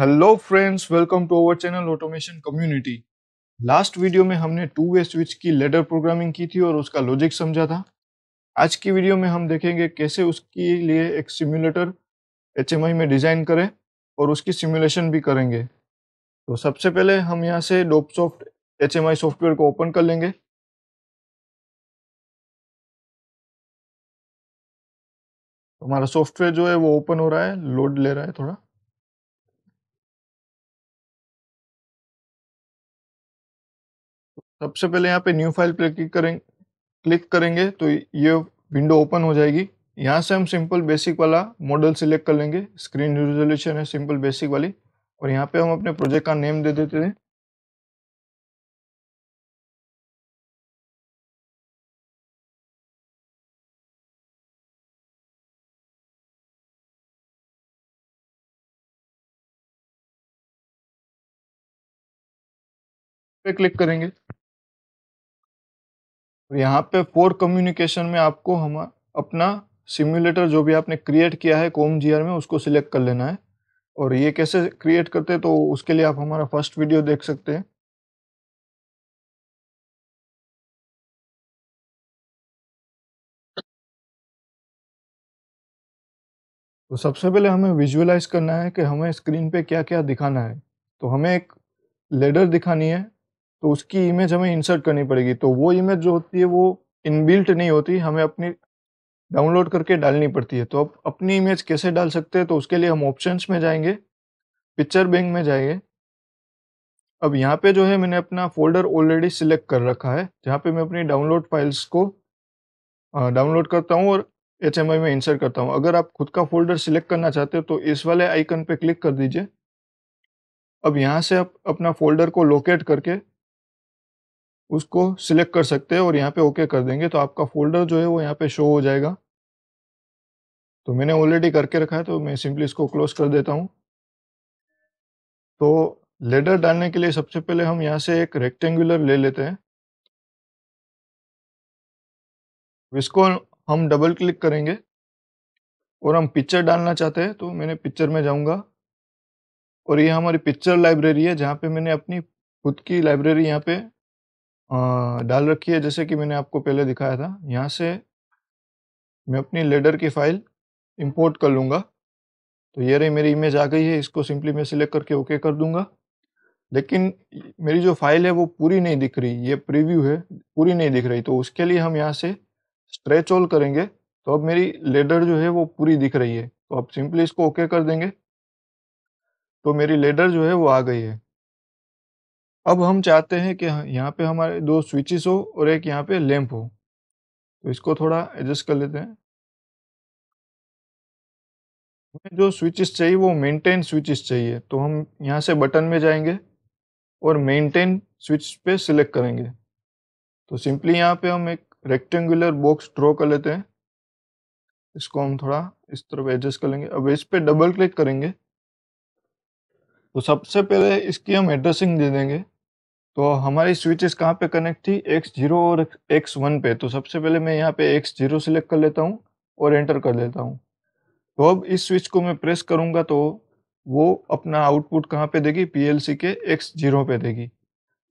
hello friends welcome to our channel automation community last video में हमने two way switch की ladder programming की थी और उसका लॉजिक समझा था आज की वीडियो में हम देखेंगे कैसे उसके लिए एक सिमुलेटर एच में डिज़ाइन करें और उसकी सिमुलेशन भी करेंगे तो सबसे पहले हम यहाँ से डोपसॉफ्ट एच सॉफ्टवेयर को ओपन कर लेंगे हमारा सॉफ्टवेयर जो है वो ओपन हो रहा है लोड ले रहा है थोड़ा सबसे पहले यहाँ पे न्यू फाइल पर क्लिक करें क्लिक करेंगे तो ये विंडो ओपन हो जाएगी यहाँ से हम सिंपल बेसिक वाला मॉडल सिलेक्ट कर लेंगे स्क्रीन रेजोल्यूशन है सिंपल बेसिक वाली और यहाँ पे हम अपने प्रोजेक्ट का नेम दे देते हैं पे क्लिक करेंगे और यहाँ पे फोर कम्युनिकेशन में आपको हम अपना सिम्युलेटर जो भी आपने क्रिएट किया है कोम जी में उसको सिलेक्ट कर लेना है और ये कैसे क्रिएट करते हैं तो उसके लिए आप हमारा फर्स्ट वीडियो देख सकते हैं तो सबसे पहले हमें विजुअलाइज करना है कि हमें स्क्रीन पे क्या क्या दिखाना है तो हमें एक लेडर दिखानी है तो उसकी इमेज हमें इंसर्ट करनी पड़ेगी तो वो इमेज जो होती है वो इनबिल्ट नहीं होती हमें अपनी डाउनलोड करके डालनी पड़ती है तो अब अपनी इमेज कैसे डाल सकते हैं तो उसके लिए हम ऑप्शंस में जाएंगे पिक्चर बैंक में जाएंगे अब यहाँ पे जो है मैंने अपना फोल्डर ऑलरेडी सिलेक्ट कर रखा है जहाँ पे मैं अपनी डाउनलोड फाइल्स को डाउनलोड करता हूँ और एच में इंसर्ट करता हूँ अगर आप खुद का फोल्डर सिलेक्ट करना चाहते हो तो इस वाले आइकन पे क्लिक कर दीजिए अब यहाँ से आप अपना फोल्डर को लोकेट करके उसको सिलेक्ट कर सकते हैं और यहाँ पे ओके कर देंगे तो आपका फोल्डर जो है वो यहाँ पे शो हो जाएगा तो मैंने ऑलरेडी करके रखा है तो मैं सिंपली इसको क्लोज कर देता हूँ तो लेडर डालने के लिए सबसे पहले हम यहाँ से एक रेक्टेंगुलर ले लेते हैं इसको हम डबल क्लिक करेंगे और हम पिक्चर डालना चाहते हैं तो मैंने पिक्चर में जाऊंगा और ये हमारी पिक्चर लाइब्रेरी है जहाँ पे मैंने अपनी खुद की लाइब्रेरी यहाँ पे डाल रखी है जैसे कि मैंने आपको पहले दिखाया था यहाँ से मैं अपनी लेडर की फाइल इंपोर्ट कर लूँगा तो ये रही मेरी इमेज आ गई है इसको सिंपली मैं सिलेक्ट करके ओके कर दूंगा लेकिन मेरी जो फाइल है वो पूरी नहीं दिख रही ये प्रीव्यू है पूरी नहीं दिख रही तो उसके लिए हम यहाँ से स्ट्रेच ऑल करेंगे तो अब मेरी लेडर जो है वो पूरी दिख रही है तो अब सिंपली इसको ओके कर देंगे तो मेरी लेडर जो है वो आ गई है अब हम चाहते हैं कि यहाँ पे हमारे दो स्विचेस हो और एक यहाँ पे लैंप हो तो इसको थोड़ा एडजस्ट कर लेते हैं हमें जो स्विचेस चाहिए वो मेंटेन स्विचेस चाहिए तो हम यहाँ से बटन में जाएंगे और मेंटेन स्विच पे सिलेक्ट करेंगे तो सिंपली यहाँ पे हम एक रेक्टेंगुलर बॉक्स ड्रॉ कर लेते हैं इसको हम थोड़ा इस तरफ एडजस्ट कर लेंगे अब इस पर डबल क्लिक करेंगे तो सबसे पहले इसकी हम एड्रेसिंग दे देंगे तो हमारी स्विचेस कहाँ पे कनेक्ट थी एक्स जीरो और एक्स वन पे तो सबसे पहले मैं यहाँ पे एक्स जीरो सिलेक्ट कर लेता हूँ और एंटर कर लेता हूँ तो अब इस स्विच को मैं प्रेस करूँगा तो वो अपना आउटपुट कहाँ पे देगी पीएलसी के एक्स जीरो पे देगी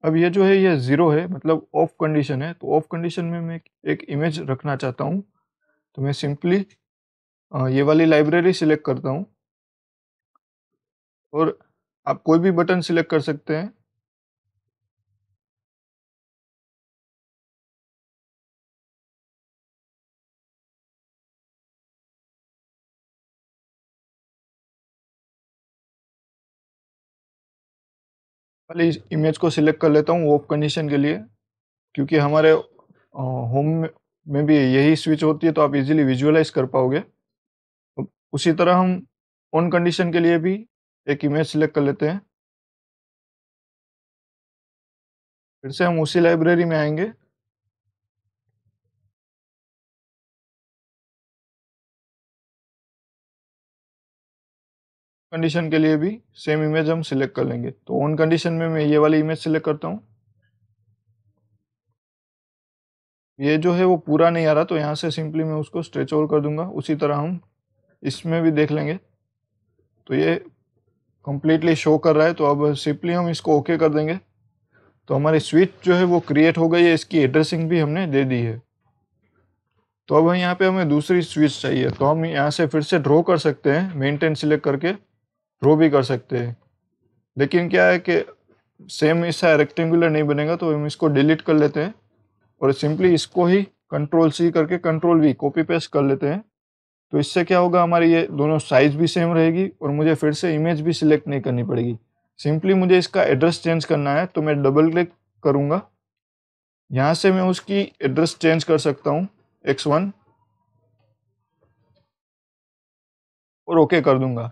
अब ये जो है ये ज़ीरो है मतलब ऑफ कंडीशन है तो ऑफ कंडीशन में मैं एक इमेज रखना चाहता हूँ तो मैं सिंपली ये वाली लाइब्रेरी सिलेक्ट करता हूँ और आप कोई भी बटन सिलेक्ट कर सकते हैं पहले इस इमेज को सिलेक्ट कर लेता हूँ ऑफ कंडीशन के लिए क्योंकि हमारे होम में भी यही स्विच होती है तो आप इजीली विजुअलाइज कर पाओगे उसी तरह हम ऑन कंडीशन के लिए भी एक इमेज सिलेक्ट कर लेते हैं फिर से हम उसी लाइब्रेरी में आएंगे कंडीशन के लिए भी सेम इमेज हम सिलेक्ट कर लेंगे तो ऑन कंडीशन में मैं ये वाली इमेज सिलेक्ट करता हूँ ये जो है वो पूरा नहीं आ रहा तो यहाँ से सिंपली मैं उसको स्ट्रेच ओवर कर दूंगा उसी तरह हम इसमें भी देख लेंगे तो ये कम्प्लीटली शो कर रहा है तो अब सिंपली हम इसको ओके okay कर देंगे तो हमारी स्विच जो है वो क्रिएट हो गई है इसकी एड्रेसिंग भी हमने दे दी है तो अब यहाँ पे हमें दूसरी स्विच चाहिए तो हम यहाँ से फिर से ड्रॉ कर सकते हैं मेनटेन सिलेक्ट करके ड्रॉ भी कर सकते हैं लेकिन क्या है कि सेम ऐसा रेक्टेंगुलर नहीं बनेगा तो हम इसको डिलीट कर लेते हैं और सिंपली इसको ही कंट्रोल सी करके कंट्रोल वी कॉपी पेस्ट कर लेते हैं तो इससे क्या होगा हमारी ये दोनों साइज भी सेम रहेगी और मुझे फिर से इमेज भी सिलेक्ट नहीं करनी पड़ेगी सिंपली मुझे इसका एड्रेस चेंज करना है तो मैं डबल क्लिक करूँगा यहाँ से मैं उसकी एड्रेस चेंज कर सकता हूँ एक्स वन और ओके कर दूंगा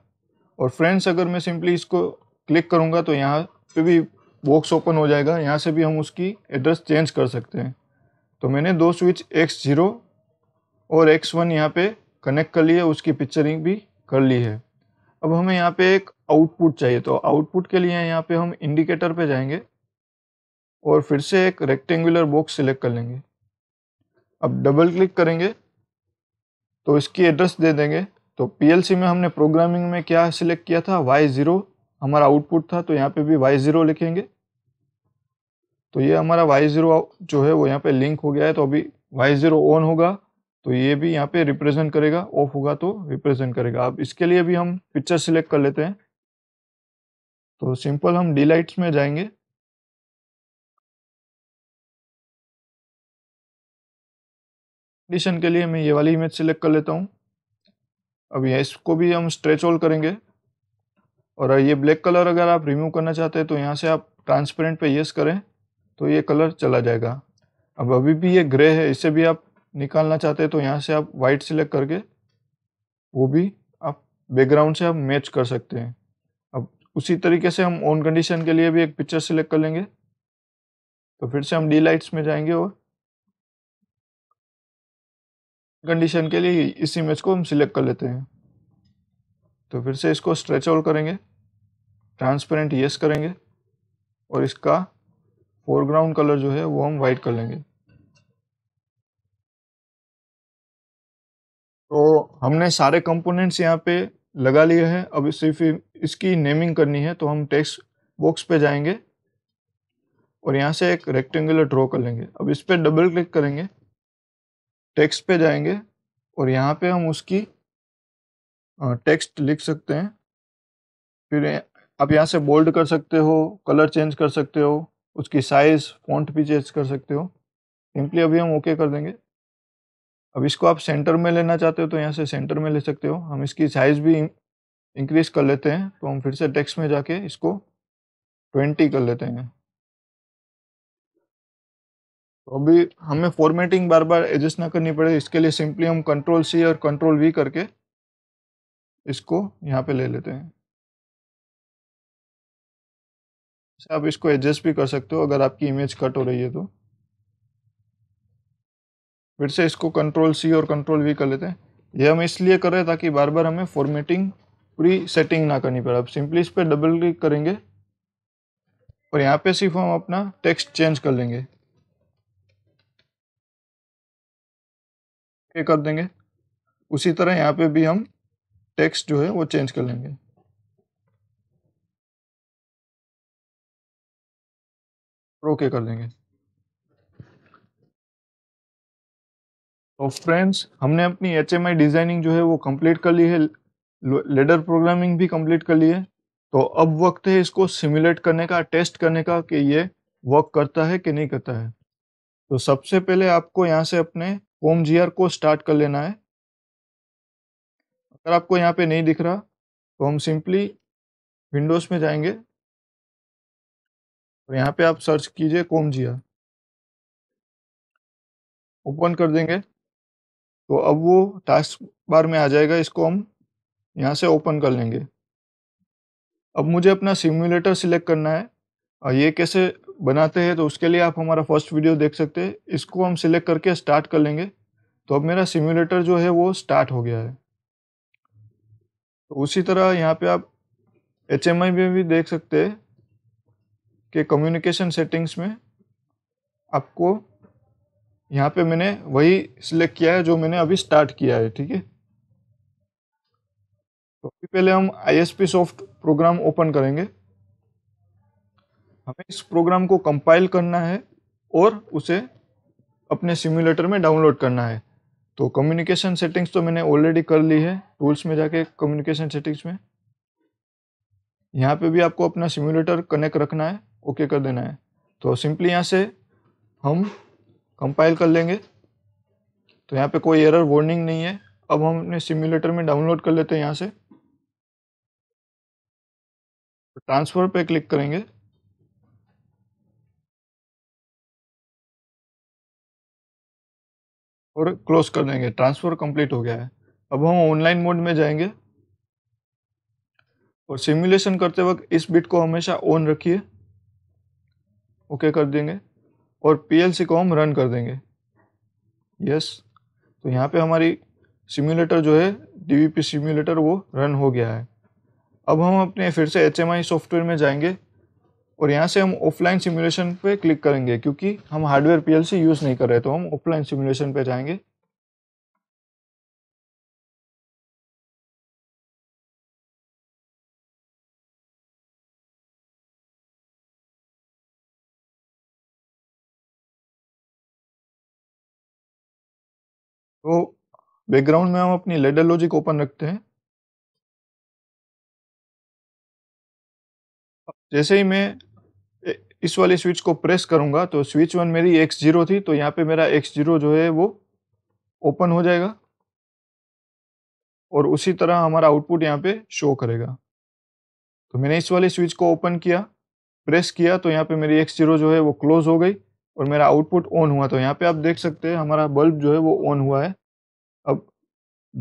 और फ्रेंड्स अगर मैं सिंपली इसको क्लिक करूँगा तो यहाँ पे भी बॉक्स ओपन हो जाएगा यहाँ से भी हम उसकी एड्रेस चेंज कर सकते हैं तो मैंने दो स्विच एक्स ज़ीरो और एक्स वन यहाँ पर कनेक्ट कर लिए उसकी पिक्चरिंग भी कर ली है अब हमें यहाँ पे एक आउटपुट चाहिए तो आउटपुट के लिए यहाँ पे हम इंडिकेटर पे जाएंगे और फिर से एक रेक्टेंगुलर बॉक्स सिलेक्ट कर लेंगे अब डबल क्लिक करेंगे तो इसकी एड्रेस दे देंगे तो पीएलसी में हमने प्रोग्रामिंग में क्या सिलेक्ट किया था वाई ज़ीरो हमारा आउटपुट था तो यहाँ पे भी वाई ज़ीरो लिखेंगे तो ये हमारा वाई ज़ीरो जो है वो यहाँ पे लिंक हो गया है तो अभी वाई ज़ीरो ऑन होगा तो ये भी यहाँ पे रिप्रेजेंट करेगा ऑफ होगा तो रिप्रेजेंट करेगा अब इसके लिए भी हम पिक्चर सिलेक्ट कर लेते हैं तो सिंपल हम डीलाइट्स में जाएंगे एडिशन के लिए मैं ये वाली इमेज सिलेक्ट कर लेता हूँ अब यह इसको भी हम स्ट्रेच ऑल करेंगे और ये ब्लैक कलर अगर आप रिमूव करना चाहते हैं तो यहाँ से आप ट्रांसपेरेंट पे येस करें तो ये कलर चला जाएगा अब अभी भी ये ग्रे है इसे भी आप निकालना चाहते हैं तो यहाँ से आप वाइट सिलेक्ट करके वो भी आप बैकग्राउंड से आप मैच कर सकते हैं अब उसी तरीके से हम ऑन कंडीशन के लिए भी एक पिक्चर सिलेक्ट कर लेंगे तो फिर से हम डी लाइट्स में जाएंगे और कंडीशन के लिए इस इमेज को हम सिलेक्ट कर लेते हैं तो फिर से इसको स्ट्रेच आउट करेंगे ट्रांसपेरेंट येस करेंगे और इसका फोरग्राउंड कलर जो है वो हम वाइट कर लेंगे तो हमने सारे कंपोनेंट्स यहाँ पे लगा लिए हैं अब सिर्फ इसकी नेमिंग करनी है तो हम टेक्स्ट बॉक्स पे जाएंगे और यहाँ से एक रेक्टेंगुलर ड्रॉ कर लेंगे अब इस पर डबल क्लिक करेंगे टेक्स्ट पे जाएंगे और यहाँ पे हम उसकी टेक्स्ट लिख सकते हैं फिर आप यहाँ से बोल्ड कर सकते हो कलर चेंज कर सकते हो उसकी साइज़ फॉन्ट भी चेंज कर सकते हो सिंपली अभी हम ओके कर देंगे अब इसको आप सेंटर में लेना चाहते हो तो यहाँ से सेंटर में ले सकते हो हम इसकी साइज़ भी इंक्रीज कर लेते हैं तो हम फिर से टेक्स्ट में जाके इसको ट्वेंटी कर लेते हैं तो अभी हमें फॉर्मेटिंग बार बार एडजस्ट ना करनी पड़े इसके लिए सिंपली हम कंट्रोल सी और कंट्रोल वी करके इसको यहाँ पे ले लेते हैं आप इसको एडजस्ट भी कर सकते हो अगर आपकी इमेज कट हो रही है तो फिर से इसको कंट्रोल सी और कंट्रोल वी कर लेते हैं ये हम इसलिए कर रहे हैं ताकि बार बार हमें फॉर्मेटिंग पूरी सेटिंग ना करनी पड़े अब सिंपली इस पर डबल क्लिक करेंगे और यहाँ पे सिर्फ हम अपना टेक्स्ट चेंज कर लेंगे ये कर देंगे उसी तरह यहाँ पे भी हम टेक्स्ट जो है वो चेंज कर लेंगे ओके कर देंगे तो फ्रेंड्स हमने अपनी एच डिज़ाइनिंग जो है वो कंप्लीट कर ली है लेडर प्रोग्रामिंग भी कंप्लीट कर ली है तो अब वक्त है इसको सिमुलेट करने का टेस्ट करने का कि ये वर्क करता है कि नहीं करता है तो सबसे पहले आपको यहाँ से अपने होम जी को स्टार्ट कर लेना है अगर आपको यहाँ पे नहीं दिख रहा तो हम सिंपली विंडोज़ में जाएंगे और यहाँ पे आप सर्च कीजिए कोम जिया ओपन कर देंगे तो अब वो टास्क बार में आ जाएगा इसको हम यहाँ से ओपन कर लेंगे अब मुझे अपना सिम्यूलेटर सिलेक्ट करना है और ये कैसे बनाते हैं तो उसके लिए आप हमारा फर्स्ट वीडियो देख सकते हैं इसको हम सिलेक्ट करके स्टार्ट कर लेंगे तो अब मेरा सिम्यूलेटर जो है वो स्टार्ट हो गया है तो उसी तरह यहाँ पे आप एच में भी देख सकते हैं कि कम्युनिकेशन सेटिंग्स में आपको यहाँ पे मैंने वही सिलेक्ट किया है जो मैंने अभी स्टार्ट किया है ठीक है तो अभी पहले हम आई सॉफ्ट प्रोग्राम ओपन करेंगे हमें इस प्रोग्राम को कंपाइल करना है और उसे अपने सिम्युलेटर में डाउनलोड करना है तो कम्युनिकेशन सेटिंग्स तो मैंने ऑलरेडी कर ली है टूल्स में जाके कम्युनिकेशन सेटिंग्स में यहाँ पे भी आपको अपना सिम्युलेटर कनेक्ट रखना है ओके कर देना है तो सिंपली यहाँ से हम कंपाइल कर लेंगे तो यहाँ पे कोई एरर वार्निंग नहीं है अब हम अपने सिमुलेटर में डाउनलोड कर लेते हैं यहाँ से ट्रांसफ़र तो पे क्लिक करेंगे और क्लोज कर देंगे ट्रांसफ़र कंप्लीट हो गया है अब हम ऑनलाइन मोड में जाएंगे और सिमुलेशन करते वक्त इस बिट को हमेशा ऑन रखिए ओके कर देंगे और पीएलसी को हम रन कर देंगे यस तो यहाँ पे हमारी सिम्युलेटर जो है डी वी सिम्युलेटर वो रन हो गया है अब हम अपने फिर से एच सॉफ्टवेयर में जाएंगे और यहाँ से हम ऑफलाइन सिमुलेशन पे क्लिक करेंगे क्योंकि हम हार्डवेयर पी यूज़ नहीं कर रहे तो हम ऑफलाइन सिमुलेशन पे जाएंगे तो बैकग्राउंड में हम अपनी लेडर लॉजिक ओपन रखते हैं जैसे ही मैं इस वाले स्विच को प्रेस करूंगा तो स्विच वन मेरी एक्स जीरो थी तो यहाँ पे मेरा एक्स जीरो जो है वो ओपन हो जाएगा और उसी तरह हमारा आउटपुट यहाँ पे शो करेगा तो मैंने इस वाले स्विच को ओपन किया प्रेस किया तो यहाँ पे मेरी एक्स जीरो जो है वो क्लोज हो गई और मेरा आउटपुट ऑन हुआ तो यहाँ पे आप देख सकते हैं हमारा बल्ब जो है वो ऑन हुआ है अब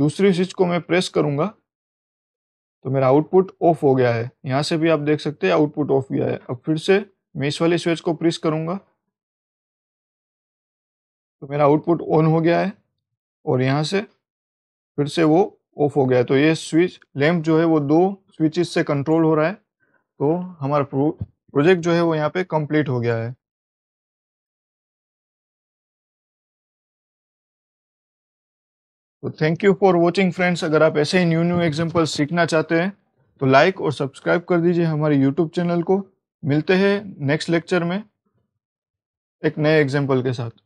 दूसरी स्विच को मैं प्रेस करूँगा तो मेरा आउटपुट ऑफ हो गया है यहाँ से भी आप देख सकते हैं आउटपुट ऑफ गया है अब फिर से मैं इस वाली स्विच को प्रेस करूँगा तो मेरा आउटपुट ऑन हो गया है और यहाँ से फिर से वो ऑफ हो गया है तो ये स्विच लैम्प जो है वो दो स्विचेस से कंट्रोल हो रहा है तो हमारा प्रोजेक्ट जो है वो यहाँ पे कंप्लीट हो गया है तो thank you for watching friends अगर आप ऐसे ही न्यू न्यू एग्जाम्पल सीखना चाहते हैं तो लाइक और सब्सक्राइब कर दीजिए हमारे यूट्यूब चैनल को मिलते हैं नेक्स्ट लेक्चर में एक नए एग्जाम्पल के साथ